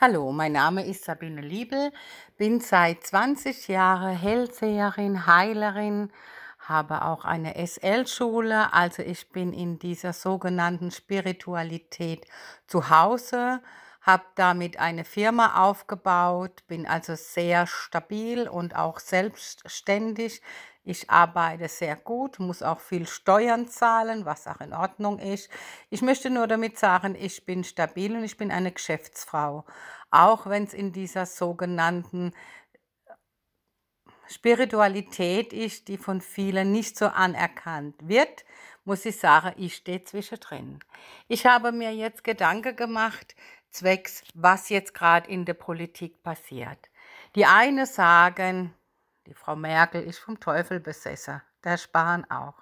Hallo, mein Name ist Sabine Liebel, bin seit 20 Jahren Hellseherin, Heilerin, habe auch eine SL-Schule, also ich bin in dieser sogenannten Spiritualität zu Hause, habe damit eine Firma aufgebaut, bin also sehr stabil und auch selbstständig, ich arbeite sehr gut, muss auch viel Steuern zahlen, was auch in Ordnung ist. Ich möchte nur damit sagen, ich bin stabil und ich bin eine Geschäftsfrau. Auch wenn es in dieser sogenannten Spiritualität ist, die von vielen nicht so anerkannt wird, muss ich sagen, ich stehe zwischendrin. Ich habe mir jetzt Gedanken gemacht, zwecks, was jetzt gerade in der Politik passiert. Die einen sagen, die Frau Merkel ist vom Teufel besessen, der Spahn auch.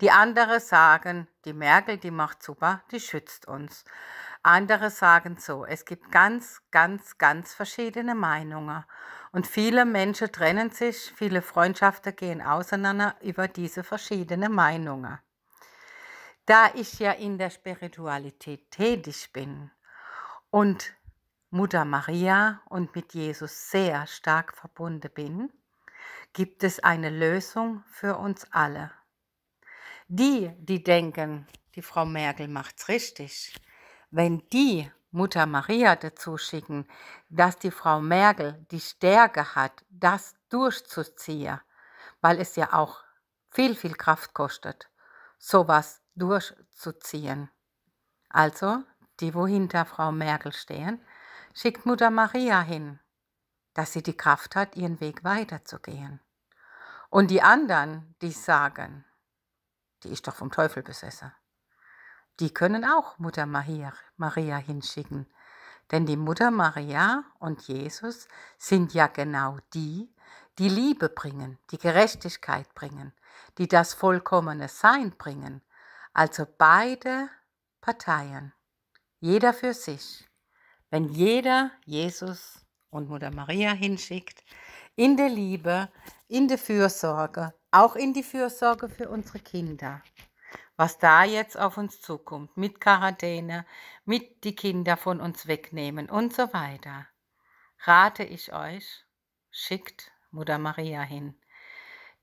Die anderen sagen, die Merkel, die macht super, die schützt uns. Andere sagen so. Es gibt ganz, ganz, ganz verschiedene Meinungen. Und viele Menschen trennen sich, viele Freundschaften gehen auseinander über diese verschiedenen Meinungen. Da ich ja in der Spiritualität tätig bin und Mutter Maria und mit Jesus sehr stark verbunden bin, gibt es eine Lösung für uns alle. Die, die denken, die Frau Merkel macht's richtig, wenn die Mutter Maria dazu schicken, dass die Frau Merkel die Stärke hat, das durchzuziehen, weil es ja auch viel, viel Kraft kostet, sowas durchzuziehen. Also, die, wo hinter Frau Merkel stehen, schickt Mutter Maria hin dass sie die Kraft hat, ihren Weg weiterzugehen. Und die anderen, die sagen, die ist doch vom Teufel besessen, die können auch Mutter Maria, Maria hinschicken. Denn die Mutter Maria und Jesus sind ja genau die, die Liebe bringen, die Gerechtigkeit bringen, die das vollkommene Sein bringen. Also beide Parteien, jeder für sich. Wenn jeder Jesus und Mutter Maria hinschickt, in der Liebe, in der Fürsorge, auch in die Fürsorge für unsere Kinder. Was da jetzt auf uns zukommt, mit Quarantäne, mit die Kinder von uns wegnehmen und so weiter, rate ich euch, schickt Mutter Maria hin.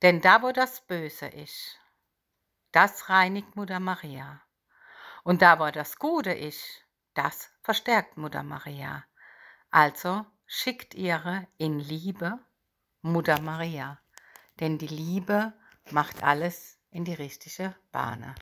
Denn da, wo das Böse ist, das reinigt Mutter Maria. Und da, wo das Gute ist, das verstärkt Mutter Maria. Also schickt ihre in Liebe Mutter Maria, denn die Liebe macht alles in die richtige Bahne.